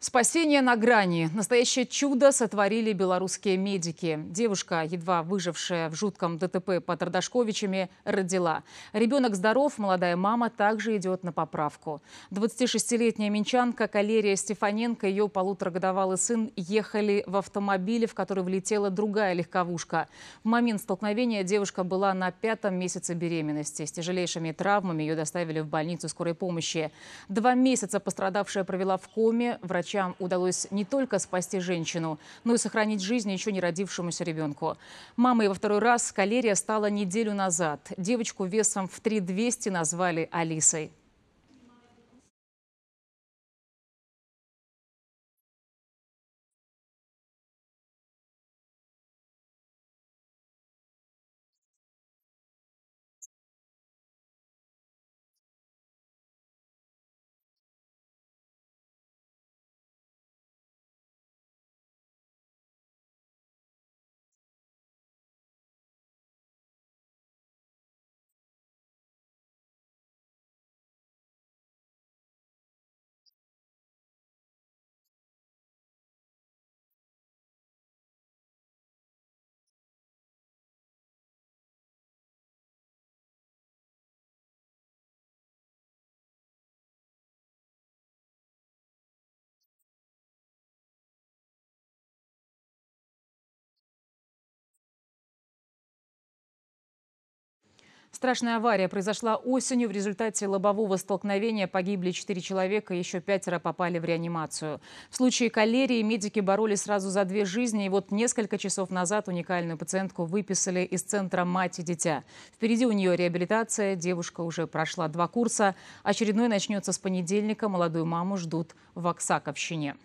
Спасение на грани. Настоящее чудо сотворили белорусские медики. Девушка, едва выжившая в жутком ДТП под Родашковичами, родила. Ребенок здоров, молодая мама также идет на поправку. 26-летняя минчанка Калерия Стефаненко и ее полуторагодовалый сын ехали в автомобиле, в который влетела другая легковушка. В момент столкновения девушка была на пятом месяце беременности. С тяжелейшими травмами ее доставили в больницу скорой помощи. Два месяца пострадавшая провела в коме. Врачи врачам удалось не только спасти женщину, но и сохранить жизнь еще не родившемуся ребенку. Мамой во второй раз калерия стала неделю назад. Девочку весом в 3200 назвали Алисой. Страшная авария произошла осенью. В результате лобового столкновения погибли четыре человека, еще пятеро попали в реанимацию. В случае калерии медики боролись сразу за две жизни. И вот несколько часов назад уникальную пациентку выписали из центра «Мать и дитя». Впереди у нее реабилитация. Девушка уже прошла два курса. Очередной начнется с понедельника. Молодую маму ждут в Оксаковщине.